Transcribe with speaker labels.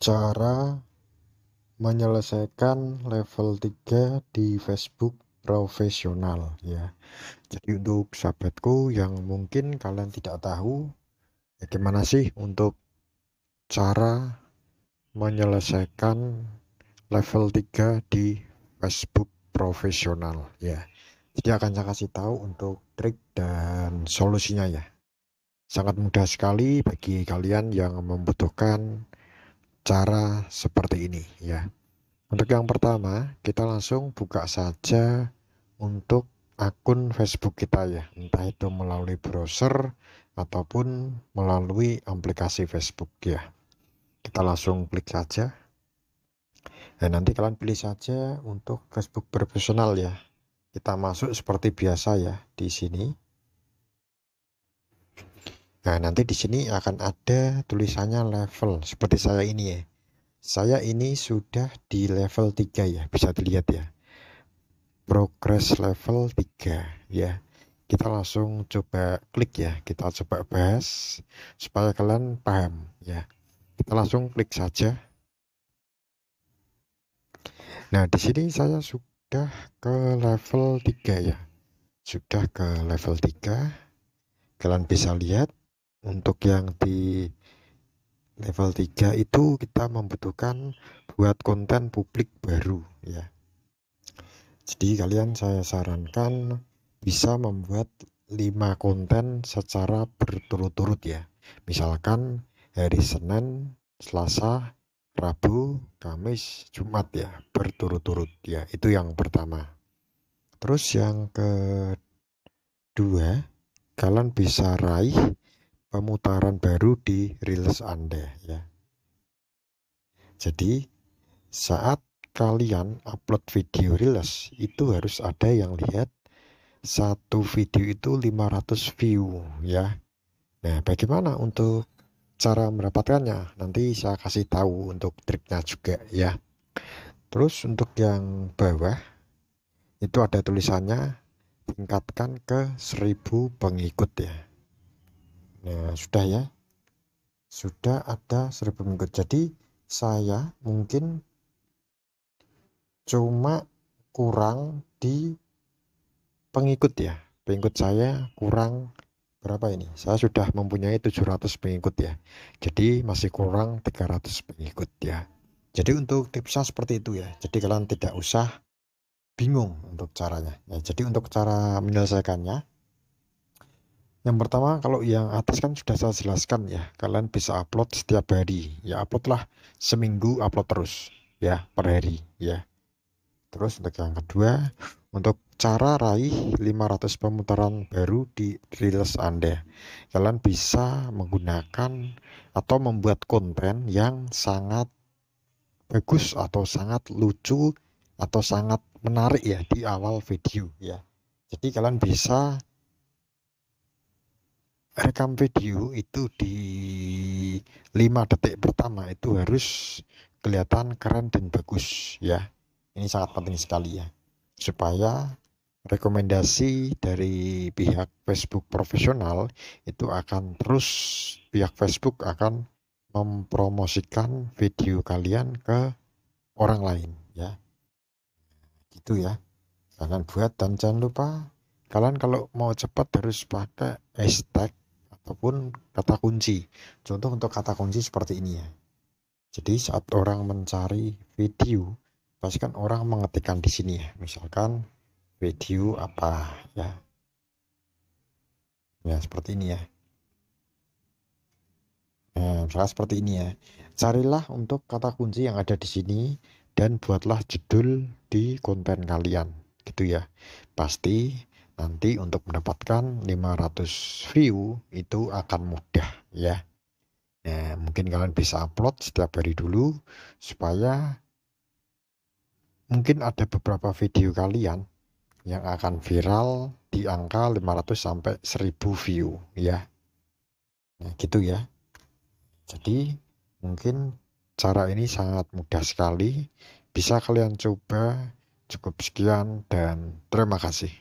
Speaker 1: cara menyelesaikan level 3 di Facebook profesional ya. Jadi untuk sahabatku yang mungkin kalian tidak tahu bagaimana ya gimana sih untuk cara menyelesaikan level 3 di Facebook profesional ya. Jadi akan saya kasih tahu untuk trik dan solusinya ya. Sangat mudah sekali bagi kalian yang membutuhkan cara seperti ini ya. Untuk yang pertama, kita langsung buka saja untuk akun Facebook kita ya, entah itu melalui browser ataupun melalui aplikasi Facebook ya. Kita langsung klik saja. Dan nanti kalian pilih saja untuk Facebook profesional ya. Kita masuk seperti biasa ya di sini. Nah, nanti di sini akan ada tulisannya level seperti saya ini ya. Saya ini sudah di level 3 ya, bisa dilihat ya. Progress level 3 ya. Kita langsung coba klik ya, kita coba bahas supaya kalian paham ya. Kita langsung klik saja. Nah, di sini saya sudah ke level 3 ya. Sudah ke level 3. Kalian bisa lihat untuk yang di level 3 itu kita membutuhkan buat konten publik baru ya jadi kalian saya sarankan bisa membuat 5 konten secara berturut-turut ya misalkan hari Senin, Selasa, Rabu, Kamis, Jumat ya berturut-turut ya itu yang pertama terus yang kedua kalian bisa raih pemutaran baru di rilis Anda ya. Jadi saat kalian upload video rilis itu harus ada yang lihat satu video itu 500 view ya. Nah, bagaimana untuk cara mendapatkannya? Nanti saya kasih tahu untuk triknya juga ya. Terus untuk yang bawah itu ada tulisannya tingkatkan ke 1000 pengikut ya. Nah, sudah ya. Sudah ada seribu mengikut. Jadi, saya mungkin cuma kurang di pengikut ya. Pengikut saya kurang berapa ini? Saya sudah mempunyai 700 pengikut ya. Jadi, masih kurang 300 pengikut ya. Jadi, untuk tipsnya seperti itu ya. Jadi, kalian tidak usah bingung untuk caranya. Ya, jadi, untuk cara menyelesaikannya, yang pertama kalau yang atas kan sudah saya jelaskan ya, kalian bisa upload setiap hari. Ya uploadlah seminggu upload terus ya per hari ya. Terus untuk yang kedua, untuk cara raih 500 pemutaran baru di reels Anda. Kalian bisa menggunakan atau membuat konten yang sangat bagus atau sangat lucu atau sangat menarik ya di awal video ya. Jadi kalian bisa rekam video itu di lima detik pertama itu harus kelihatan keren dan bagus ya ini sangat penting sekali ya supaya rekomendasi dari pihak Facebook profesional itu akan terus pihak Facebook akan mempromosikan video kalian ke orang lain ya gitu ya jangan buat dan jangan lupa kalian kalau mau cepat harus pakai hashtag ataupun kata kunci. Contoh untuk kata kunci seperti ini ya. Jadi saat orang mencari video, pastikan orang mengetikkan di sini ya. Misalkan video apa ya. Ya seperti ini ya. Nah, misalkan seperti ini ya. Carilah untuk kata kunci yang ada di sini dan buatlah judul di konten kalian gitu ya. Pasti nanti untuk mendapatkan 500 view itu akan mudah ya. Nah, mungkin kalian bisa upload setiap hari dulu supaya mungkin ada beberapa video kalian yang akan viral di angka 500 sampai 1000 view ya. Nah, gitu ya. Jadi mungkin cara ini sangat mudah sekali. Bisa kalian coba. Cukup sekian dan terima kasih.